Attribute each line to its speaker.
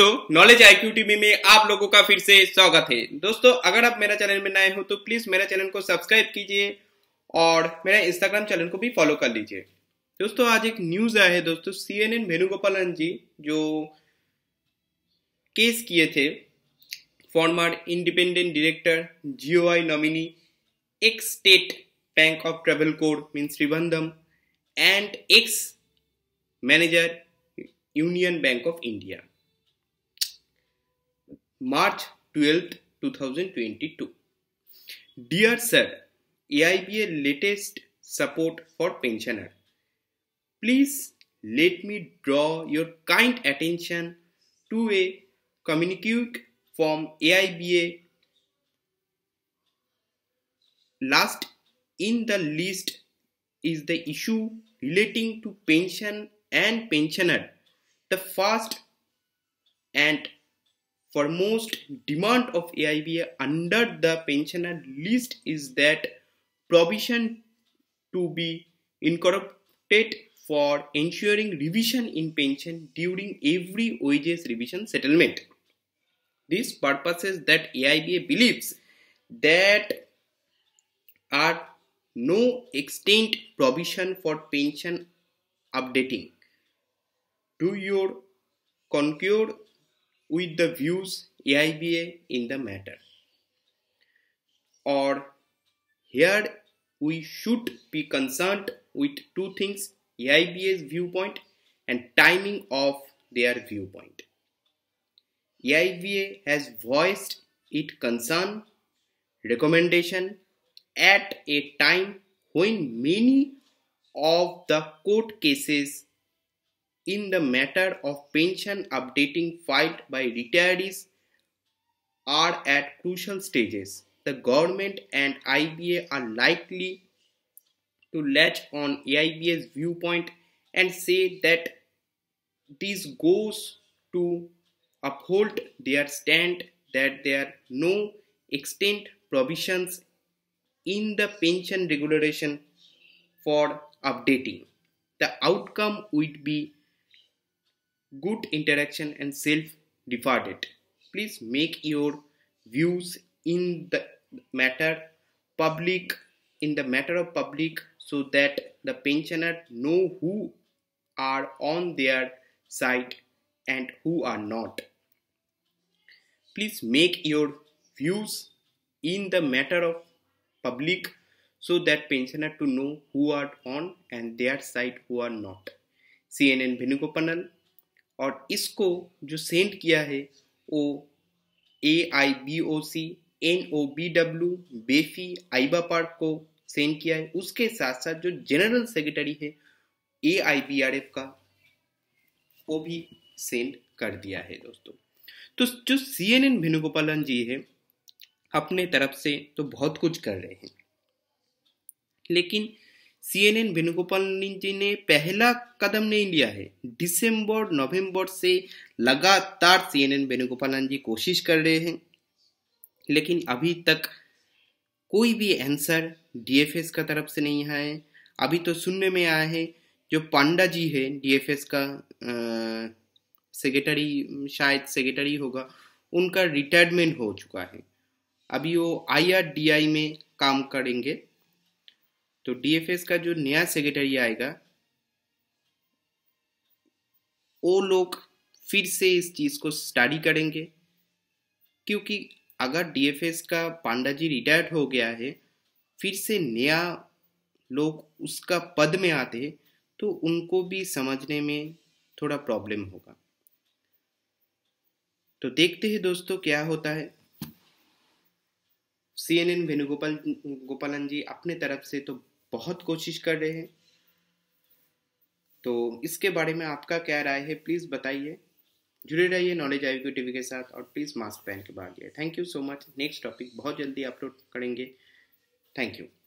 Speaker 1: दोस्तों knowledge IQ TV में आप लोगों का फिर से स्वागत है दोस्तों अगर आप मेरा चैनल में नए हो तो प्लीज मेरा चैनल को सब्सक्राइब कीजिए और मेरा इंस्टाग्राम चैनल को भी फॉलो कर लीजिए दोस्तों आज एक न्यूज आया है दोस्तों एन वेणुगोपालन जी जो केस किए थे former independent director I nominee ex State Bank of Travancore मीन Sreebandham and ex manager Union Bank of India March 12, 2022. Dear Sir, AIBA latest support for pensioner. Please let me draw your kind attention to a communique from AIBA last in the list is the issue relating to pension and pensioner the first and for most demand of AIBA under the pensioner list is that provision to be incorporated for ensuring revision in pension during every wages revision settlement. purpose purposes that AIBA believes that are no extent provision for pension updating. To your concurred with the views AIBA in the matter. Or here we should be concerned with two things AIBA's viewpoint and timing of their viewpoint. AIBA has voiced its concern, recommendation at a time when many of the court cases in the matter of pension updating filed by retirees are at crucial stages. The government and IBA are likely to latch on AIBA's viewpoint and say that this goes to uphold their stand that there are no extent provisions in the pension regulation for updating. The outcome would be good interaction and self defended Please make your views in the matter public in the matter of public so that the pensioner know who are on their side and who are not. Please make your views in the matter of public so that pensioner to know who are on and their side who are not. CNN Venugopanal और इसको जो send किया है वो A I B O C N O B W BEFI IBA पार्क को send किया है उसके साथ साथ जो जनरल सेक्रेटरी है A I B R F का वो भी सेंड कर दिया है दोस्तों तो जो C N N Venugopalan ji है अपने तरफ से तो बहुत कुछ कर रहे हैं लेकिन सीएनएन वेणुगोपाल जी ने पहला कदम नहीं लिया है दिसंबर नवंबर से लगातार सीएनएन वेणुगोपाल जी कोशिश कर रहे हैं लेकिन अभी तक कोई भी आंसर डीएफएस का तरफ से नहीं आया है अभी तो सुनने में आया है जो पांडा जी है डीएफएस का सेक्रेटरी शायद सेक्रेटरी होगा उनका रिटायरमेंट हो चुका है अभी वो आईआरडीआई में काम करेंगे तो डीएफएस का जो नया सेक्रेटरी आएगा वो लोग फिर से इस चीज़ को स्टडी करेंगे क्योंकि अगर डीएफएस का पांडा जी रिटायर्ड हो गया है फिर से नया लोग उसका पद में आते हैं तो उनको भी समझने में थोड़ा प्रॉब्लम होगा तो देखते हैं दोस्तों क्या होता है सी एन एन वेणुगोपाल गोपालन जी अपने तरफ से तो बहुत कोशिश कर रहे हैं तो इसके बारे में आपका क्या राय है प्लीज़ बताइए जुड़े रहिए नॉलेज आई क्यू टीवी के साथ और प्लीज़ मास्क पहन के बाहर जाइए thank you so much next topic बहुत जल्दी अपलोड करेंगे थैंक यू